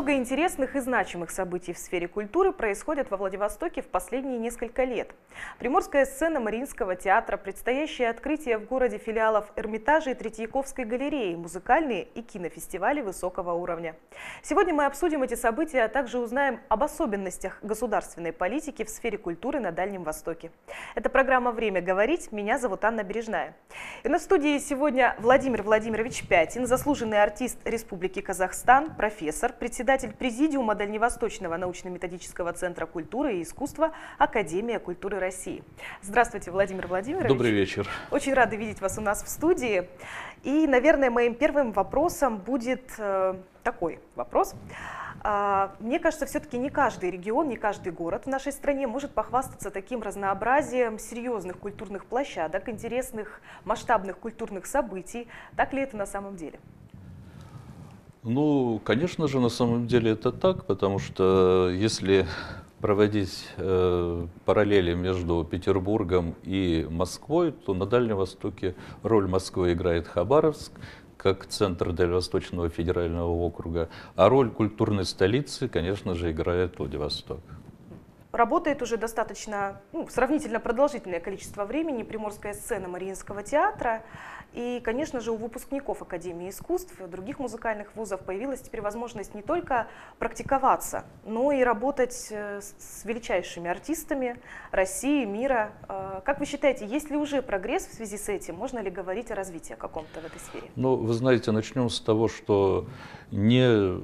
Много интересных и значимых событий в сфере культуры происходят во Владивостоке в последние несколько лет. Приморская сцена Мариинского театра, предстоящее открытие в городе филиалов Эрмитажа и Третьяковской галереи, музыкальные и кинофестивали высокого уровня. Сегодня мы обсудим эти события, а также узнаем об особенностях государственной политики в сфере культуры на Дальнем Востоке. Это программа «Время говорить». Меня зовут Анна Бережная. И на студии сегодня Владимир Владимирович Пятин, заслуженный артист Республики Казахстан, профессор, председатель председатель Президиума Дальневосточного научно-методического центра культуры и искусства Академия культуры России. Здравствуйте, Владимир Владимирович. Добрый вечер. Очень рада видеть вас у нас в студии. И, наверное, моим первым вопросом будет э, такой вопрос. А, мне кажется, все-таки не каждый регион, не каждый город в нашей стране может похвастаться таким разнообразием серьезных культурных площадок, интересных масштабных культурных событий. Так ли это на самом деле? Ну, конечно же, на самом деле это так, потому что если проводить э, параллели между Петербургом и Москвой, то на Дальнем Востоке роль Москвы играет Хабаровск как центр Дальневосточного федерального округа, а роль культурной столицы, конечно же, играет Владивосток. Работает уже достаточно, ну, сравнительно продолжительное количество времени приморская сцена Мариинского театра. И, конечно же, у выпускников Академии искусств, и других музыкальных вузов появилась теперь возможность не только практиковаться, но и работать э, с величайшими артистами России, мира. Э, как вы считаете, есть ли уже прогресс в связи с этим? Можно ли говорить о развитии каком-то в этой сфере? Ну, вы знаете, начнем с того, что не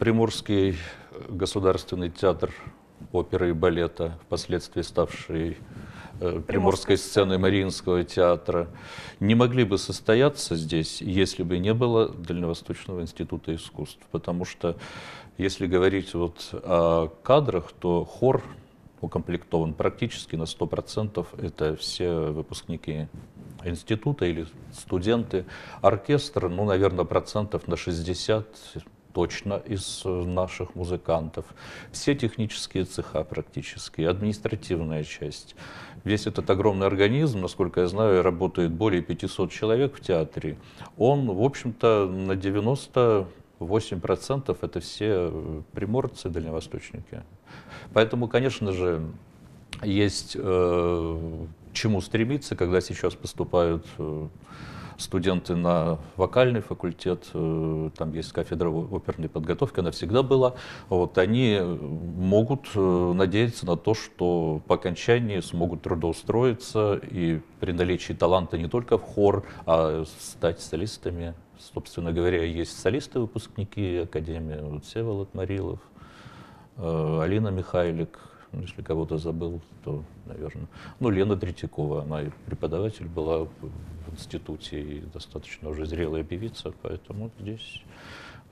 Приморский государственный театр оперы и балета, впоследствии ставшей э, Приморской сцены Мариинского театра, не могли бы состояться здесь, если бы не было Дальневосточного института искусств. Потому что, если говорить вот о кадрах, то хор укомплектован практически на 100%. Это все выпускники института или студенты. Оркестр, ну, наверное, процентов на 60 точно из э, наших музыкантов. Все технические цеха практически, административная часть. Весь этот огромный организм, насколько я знаю, работает более 500 человек в театре. Он, в общем-то, на 98% это все э, приморцы, дальневосточники. Поэтому, конечно же, есть э, чему стремиться, когда сейчас поступают э, студенты на вокальный факультет, э, там есть кафедра оперной подготовки, она всегда была, вот они могут э, надеяться на то, что по окончании смогут трудоустроиться и при наличии таланта не только в хор, а стать солистами. Собственно говоря, есть солисты-выпускники Академии, вот Всеволод Марилов, э, Алина Михайлик, если кого-то забыл, то, наверное... Ну, Лена Третьякова, она и преподаватель была в институте, и достаточно уже зрелая певица, поэтому здесь...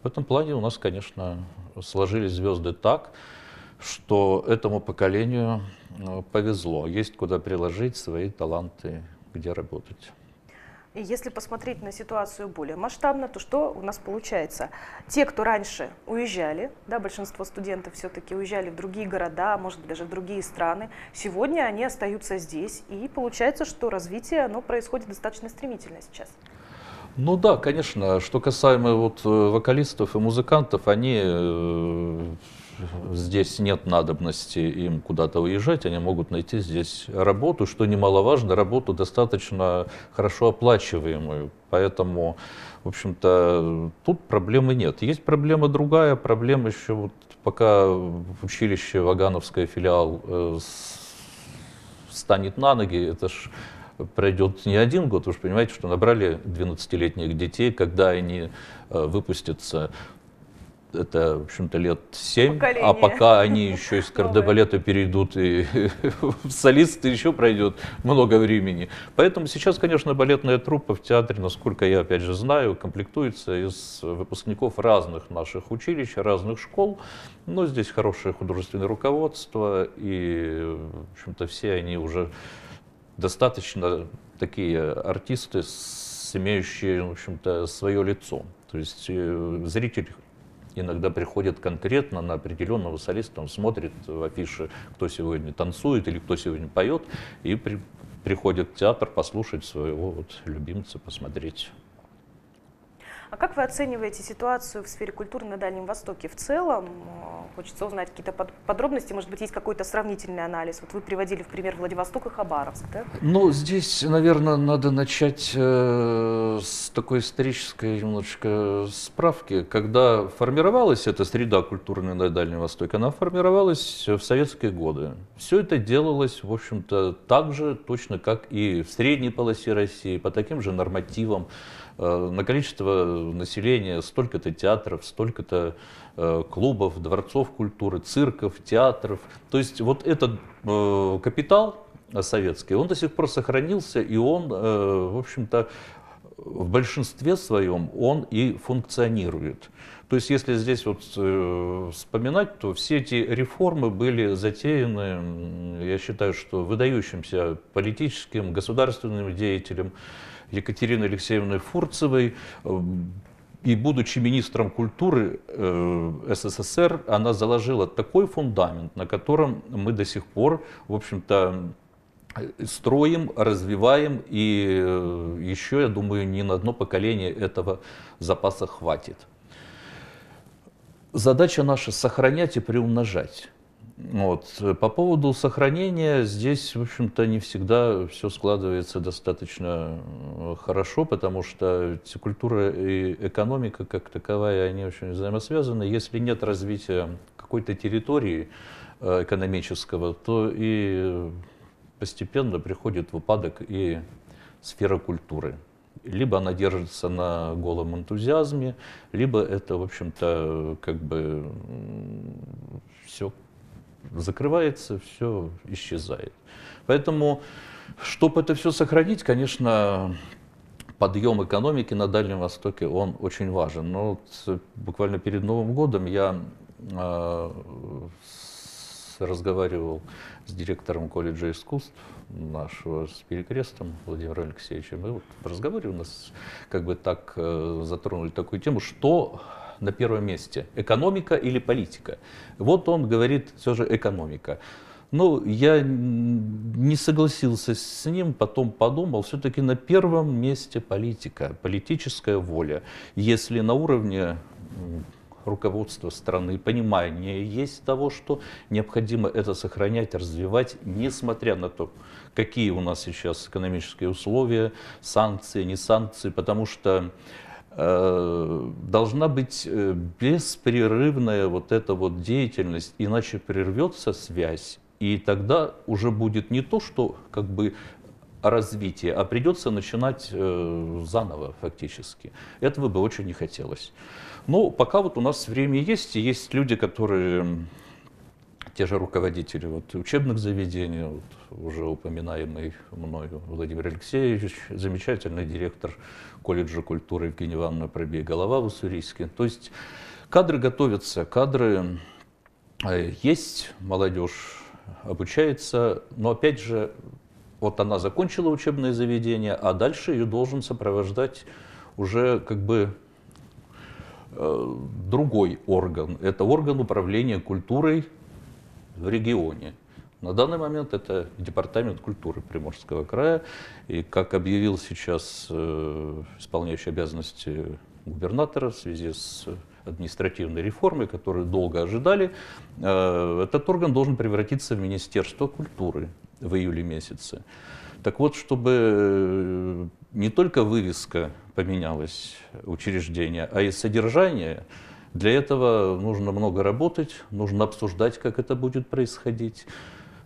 В этом плане у нас, конечно, сложились звезды так, что этому поколению э, повезло. Есть куда приложить свои таланты, где работать. И если посмотреть на ситуацию более масштабно, то что у нас получается? Те, кто раньше уезжали, да, большинство студентов все-таки уезжали в другие города, может быть, даже в другие страны, сегодня они остаются здесь, и получается, что развитие оно происходит достаточно стремительно сейчас. Ну да, конечно. Что касаемо вот э, вокалистов и музыкантов, они э, здесь нет надобности им куда-то уезжать, они могут найти здесь работу, что немаловажно, работу достаточно хорошо оплачиваемую. Поэтому, в общем-то, тут проблемы нет. Есть проблема другая, проблема еще вот пока училище Вагановское филиал э, станет на ноги, это ж пройдет не один год, вы же понимаете, что набрали 12-летних детей, когда они э, выпустятся это, в общем-то, лет семь, а Поколение. а пока они еще из кардебалета перейдут и в солисты еще пройдет много времени. Поэтому сейчас, конечно, балетная труппа в театре, насколько я, опять же, знаю, комплектуется из выпускников разных наших училищ, разных школ, но здесь хорошее художественное руководство, и, в общем-то, все они уже достаточно такие артисты, имеющие, в общем-то, свое лицо. То есть э, зритель иногда приходят конкретно на определенного солиста, он смотрит в афише, кто сегодня танцует или кто сегодня поет, и при, приходит в театр послушать своего вот любимца, посмотреть. А как вы оцениваете ситуацию в сфере культуры на Дальнем Востоке в целом? Э, хочется узнать какие-то подробности, может быть, есть какой-то сравнительный анализ. Вот вы приводили в пример Владивосток и Хабаровск, да? Ну, здесь, наверное, надо начать э, с такой исторической немножечко справки. Когда формировалась эта среда культурная на Дальнем Востоке, она формировалась в советские годы. Все это делалось, в общем-то, так же, точно как и в средней полосе России, по таким же нормативам. Э, на количество населения столько-то театров, столько-то э, клубов, дворцов культуры, цирков, театров. То есть вот этот э, капитал советский, он до сих пор сохранился, и он, в общем-то, в большинстве своем он и функционирует. То есть, если здесь вот вспоминать, то все эти реформы были затеяны, я считаю, что выдающимся политическим, государственным деятелем, Екатерины Алексеевны Фурцевой. Э, и будучи министром культуры э, СССР, она заложила такой фундамент, на котором мы до сих пор, в общем-то, э, строим, развиваем, и еще, я думаю, не на одно поколение этого запаса хватит. Задача наша сохранять и приумножать. Вот. По поводу сохранения, здесь, в общем-то, не всегда все складывается достаточно э, хорошо, потому что культура и экономика как таковая, они очень взаимосвязаны. Если нет развития какой-то территории э, экономического, то и постепенно приходит в упадок и сфера культуры. Либо она держится на голом энтузиазме, либо это, в общем-то, как бы все закрывается, все исчезает. Поэтому, чтобы это все сохранить, конечно, подъем экономики на Дальнем Востоке, он очень важен. Но вот буквально перед Новым годом я э, разговаривал с директором колледжа искусств нашего с перекрестом Владимиром Алексеевичем. И вот в разговоре у нас как бы так э, затронули такую тему, что на первом месте? Экономика или политика? Вот он говорит все же экономика. Ну, я не согласился с ним, потом подумал, все-таки на первом месте политика, политическая воля. Если на уровне руководства страны, понимание есть того, что необходимо это сохранять, развивать, несмотря на то, какие у нас сейчас экономические условия, санкции, не санкции, потому что Э, должна быть э, беспрерывная вот эта вот деятельность, иначе прервется связь, и тогда уже будет не то, что как бы развитие, а придется начинать э, заново фактически. Этого бы очень не хотелось. Но пока вот у нас время есть, и есть люди, которые те же руководители вот, учебных заведений, вот, уже упоминаемый мною Владимир Алексеевич, замечательный директор колледжа культуры Евгения Ивановна Пробей Голова в Уссурийске. То есть кадры готовятся, кадры э, есть, молодежь обучается, но опять же, вот она закончила учебное заведение, а дальше ее должен сопровождать уже как бы э, другой орган. Это орган управления культурой в регионе. На данный момент это Департамент культуры Приморского края. И как объявил сейчас э, исполняющий обязанности губернатора в связи с административной реформой, которую долго ожидали, э, этот орган должен превратиться в Министерство культуры в июле месяце. Так вот, чтобы э, не только вывеска поменялась учреждения, а и содержание – для этого нужно много работать, нужно обсуждать, как это будет происходить.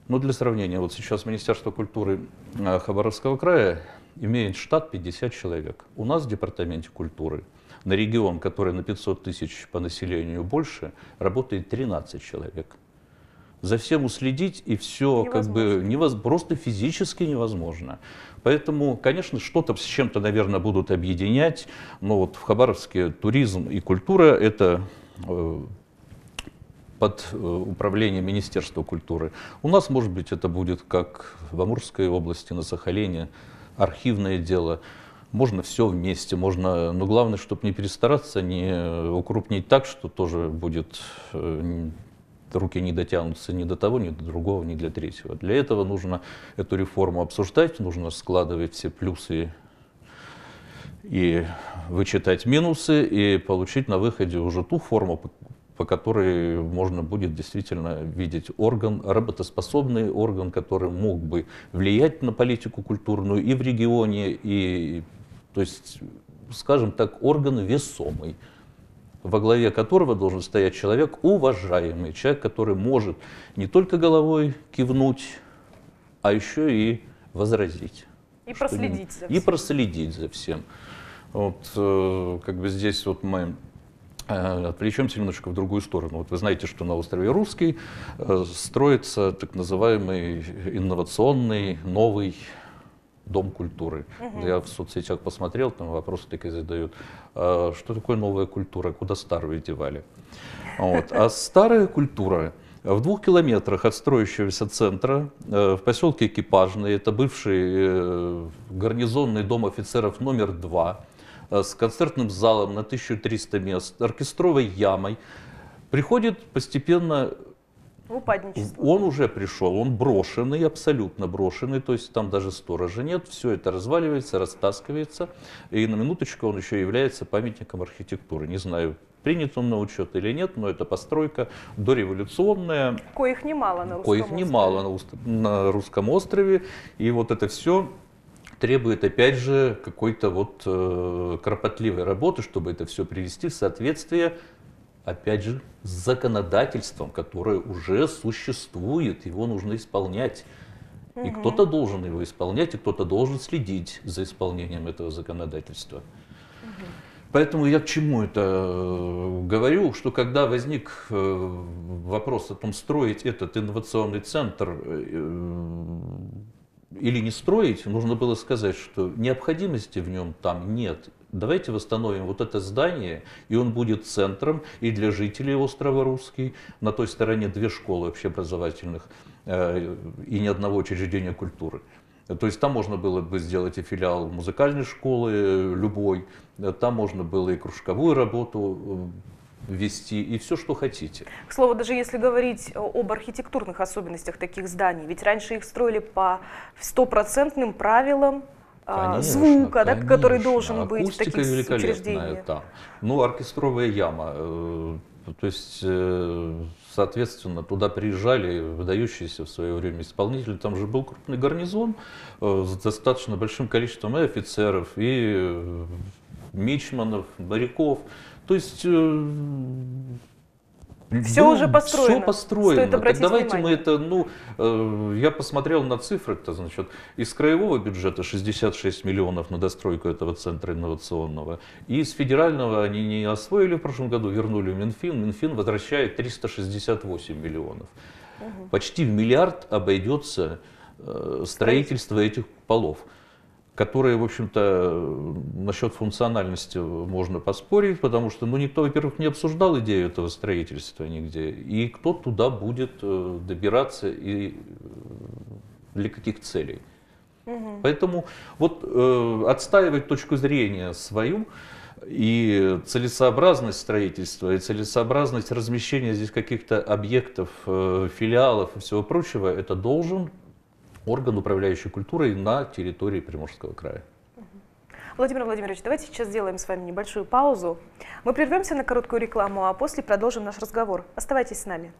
Но ну, для сравнения, вот сейчас Министерство культуры э, Хабаровского края имеет штат 50 человек. У нас в Департаменте культуры на регион, который на 500 тысяч по населению больше, работает 13 человек за всем уследить и все невозможно. как бы невоз... просто физически невозможно. Поэтому, конечно, что-то с чем-то, наверное, будут объединять, но вот в Хабаровске туризм и культура – это э, под э, управление Министерства культуры. У нас, может быть, это будет как в Амурской области, на Сахалине, архивное дело. Можно все вместе, можно, но главное, чтобы не перестараться, не э, укрупнить так, что тоже будет руки не дотянутся ни до того, ни до другого, ни для третьего. Для этого нужно эту реформу обсуждать, нужно складывать все плюсы и вычитать минусы, и получить на выходе уже ту форму, по которой можно будет действительно видеть орган, работоспособный орган, который мог бы влиять на политику культурную и в регионе, и, то есть, скажем так, орган весомый во главе которого должен стоять человек уважаемый, человек, который может не только головой кивнуть, а еще и возразить. И проследить за всем. И проследить за всем. Вот, э, как бы здесь вот мы э, отвлечемся немножко в другую сторону. Вот вы знаете, что на острове Русский э, строится так называемый инновационный новый Дом культуры. Угу. Я в соцсетях посмотрел, там вопросы такие задают. А, что такое новая культура? Куда старую девали? Вот. А старая культура в двух километрах от строящегося центра, э, в поселке Экипажный, это бывший э, гарнизонный дом офицеров номер два, э, с концертным залом на 1300 мест, оркестровой ямой, приходит постепенно Упадничество. Он уже пришел, он брошенный, абсолютно брошенный, то есть там даже сторожа нет, все это разваливается, растаскивается, и на минуточку он еще является памятником архитектуры. Не знаю, принят он на учет или нет, но это постройка дореволюционная. Коих немало на русском Коих острове. немало на, уст... на русском острове, и вот это все требует опять же какой-то вот э, кропотливой работы, чтобы это все привести в соответствие опять же, с законодательством, которое уже существует, его нужно исполнять. И угу. кто-то должен его исполнять, и кто-то должен следить за исполнением этого законодательства. Угу. Поэтому я к чему это э, говорю, что когда возник э, вопрос о том, строить этот инновационный центр э, или не строить, нужно было сказать, что необходимости в нем там нет давайте восстановим вот это здание, и он будет центром и для жителей острова Русский. На той стороне две школы общеобразовательных э, и ни одного учреждения культуры. То есть там можно было бы сделать и филиал музыкальной школы э, любой, там можно было и кружковую работу э, вести и все, что хотите. К слову, даже если говорить об архитектурных особенностях таких зданий, ведь раньше их строили по стопроцентным правилам Конечно, звука, конечно. Да, который должен быть в таких учреждениях. Да. Ну, оркестровая яма. Э, то есть, э, соответственно, туда приезжали выдающиеся в свое время исполнители. Там же был крупный гарнизон э, с достаточно большим количеством и офицеров, и мичманов, моряков. То есть все уже построено. Все построено. Стоит так давайте внимание. мы это, ну, э, я посмотрел на цифры, это значит, из краевого бюджета 66 миллионов на достройку этого центра инновационного, и из федерального они не освоили в прошлом году, вернули Минфин, Минфин возвращает 368 миллионов. Угу. Почти в миллиард обойдется э, строительство этих полов которые, в общем-то, э, насчет функциональности можно поспорить, потому что, ну, никто, во-первых, не обсуждал идею этого строительства нигде, и кто туда будет э, добираться и э, для каких целей. Угу. Поэтому вот э, отстаивать точку зрения свою и целесообразность строительства, и целесообразность размещения здесь каких-то объектов, э, филиалов и всего прочего, это должен орган, управляющий культурой на территории Приморского края. Владимир Владимирович, давайте сейчас сделаем с вами небольшую паузу. Мы прервемся на короткую рекламу, а после продолжим наш разговор. Оставайтесь с нами.